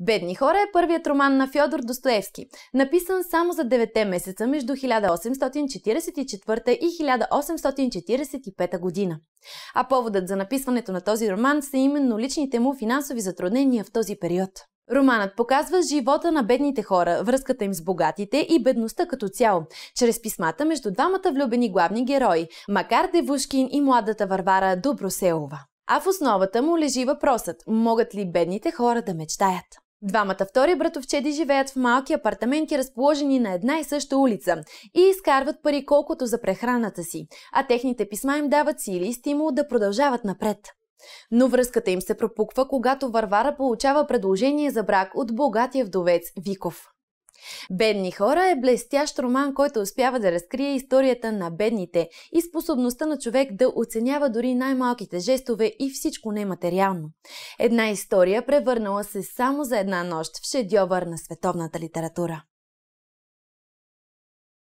Бедни хора е първият роман на Фьодор Достоевски, написан само за 9 месеца между 1844 и 1845 година. А поводът за написването на този роман са именно личните му финансови затруднения в този период. Романът показва живота на бедните хора, връзката им с богатите и бедността като цяло, чрез писмата между двамата влюбени главни герои, Макар Девушкин и младата Варвара Доброселова. А в основата му лежи въпросът – могат ли бедните хора да мечтаят? Двамата втори братовчеди живеят в малки апартаменти, разположени на една и съща улица и изкарват пари колкото за прехраната си, а техните писма им дават сили и стимул да продължават напред. Но връзката им се пропуква, когато Варвара получава предложение за брак от богатия вдовец Виков. Бедни хора е блестящ роман, който успява да разкрие историята на бедните и способността на човек да оценява дори най-малките жестове и всичко нематериално. Една история превърнала се само за една нощ в шедьовър на световната литература.